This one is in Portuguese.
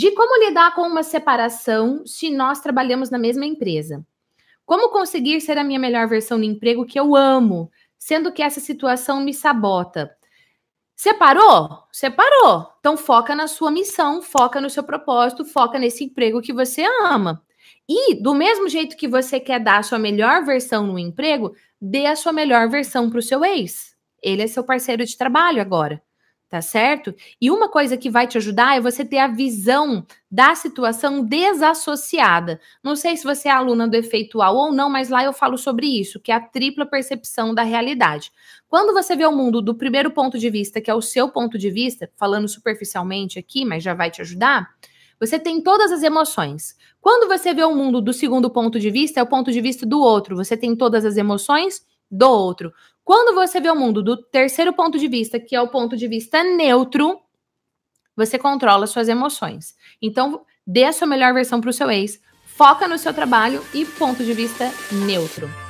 De como lidar com uma separação se nós trabalhamos na mesma empresa? Como conseguir ser a minha melhor versão no emprego que eu amo, sendo que essa situação me sabota? Separou? Separou. Então foca na sua missão, foca no seu propósito, foca nesse emprego que você ama. E do mesmo jeito que você quer dar a sua melhor versão no emprego, dê a sua melhor versão para o seu ex. Ele é seu parceiro de trabalho agora tá certo? E uma coisa que vai te ajudar é você ter a visão da situação desassociada. Não sei se você é aluna do efeito ou não, mas lá eu falo sobre isso, que é a tripla percepção da realidade. Quando você vê o mundo do primeiro ponto de vista, que é o seu ponto de vista, falando superficialmente aqui, mas já vai te ajudar, você tem todas as emoções. Quando você vê o mundo do segundo ponto de vista, é o ponto de vista do outro, você tem todas as emoções do outro. Quando você vê o mundo do terceiro ponto de vista, que é o ponto de vista neutro, você controla suas emoções. Então, dê a sua melhor versão para o seu ex, foca no seu trabalho e ponto de vista neutro.